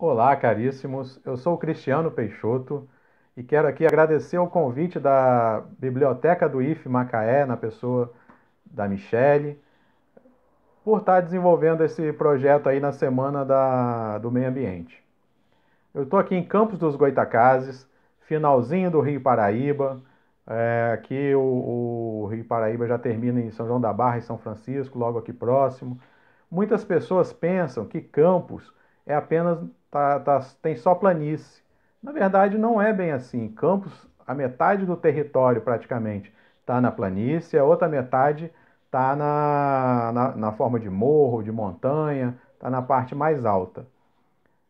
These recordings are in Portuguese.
Olá, caríssimos. Eu sou Cristiano Peixoto e quero aqui agradecer o convite da Biblioteca do IF Macaé, na pessoa da Michele, por estar tá desenvolvendo esse projeto aí na Semana da, do Meio Ambiente. Eu estou aqui em Campos dos Goitacazes, finalzinho do Rio Paraíba. É, aqui o, o Rio Paraíba já termina em São João da Barra e São Francisco, logo aqui próximo. Muitas pessoas pensam que Campos é apenas tá, tá, tem só planície. Na verdade, não é bem assim. Campos, a metade do território praticamente está na planície, a outra metade está na, na, na, forma de morro, de montanha, está na parte mais alta.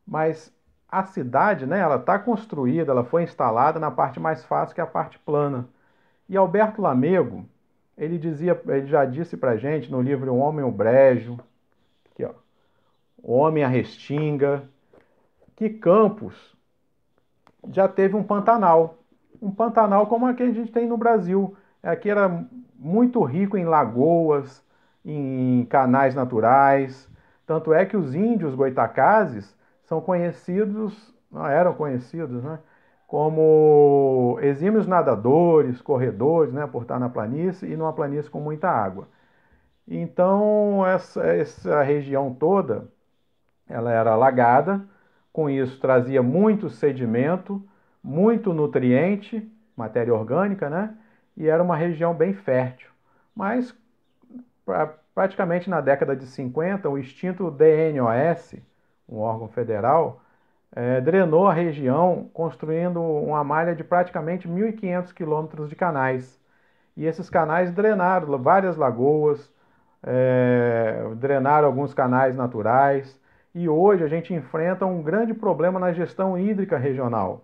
Mas a cidade, né, ela está construída, ela foi instalada na parte mais fácil, que é a parte plana. E Alberto Lamego, ele dizia, ele já disse para gente no livro O Homem e o Brejo, aqui, ó, Homem a Restinga, que Campos já teve um Pantanal. Um Pantanal como aquele que a gente tem no Brasil. Aqui é era muito rico em lagoas, em canais naturais. Tanto é que os índios goitacazes são conhecidos, não eram conhecidos, né? Como exímios nadadores, corredores, né? Por estar na planície e numa planície com muita água. Então, essa, essa região toda ela era alagada, com isso trazia muito sedimento, muito nutriente, matéria orgânica, né? E era uma região bem fértil. Mas pra, praticamente na década de 50, o extinto DNOS, um órgão federal, é, drenou a região construindo uma malha de praticamente 1.500 quilômetros de canais. E esses canais drenaram várias lagoas, é, drenaram alguns canais naturais, e hoje a gente enfrenta um grande problema na gestão hídrica regional,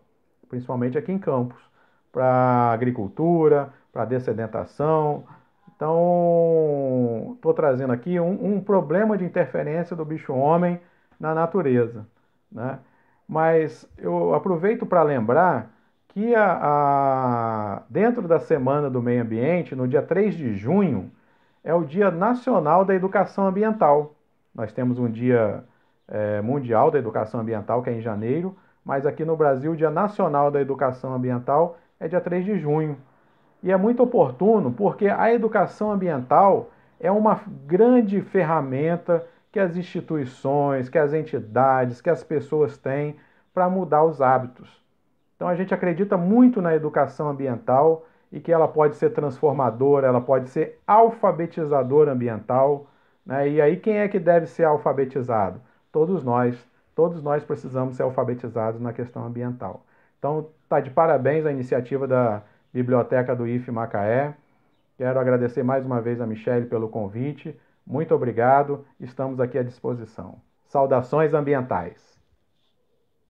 principalmente aqui em Campos, para agricultura, para dessedentação. Então, estou trazendo aqui um, um, problema de interferência do bicho-homem na natureza. Né? Mas eu aproveito para lembrar que a, a, dentro da Semana do Meio Ambiente, no dia 3 de junho, é o Dia Nacional da Educação Ambiental. Nós temos um dia é, Mundial da Educação Ambiental, que é em janeiro, mas aqui no Brasil o Dia Nacional da Educação Ambiental é dia 3 de junho. E é muito oportuno porque a educação ambiental é uma grande ferramenta que as instituições, que as entidades, que as pessoas têm para mudar os hábitos. Então a gente acredita muito na educação ambiental e que ela pode ser transformadora, ela pode ser alfabetizadora ambiental. Né? E aí quem é que deve ser alfabetizado? todos nós, todos nós precisamos ser alfabetizados na questão ambiental. Então, tá de parabéns a iniciativa da Biblioteca do IF Macaé. Quero agradecer mais uma vez a Michelle pelo convite. Muito obrigado, estamos aqui à disposição. Saudações ambientais.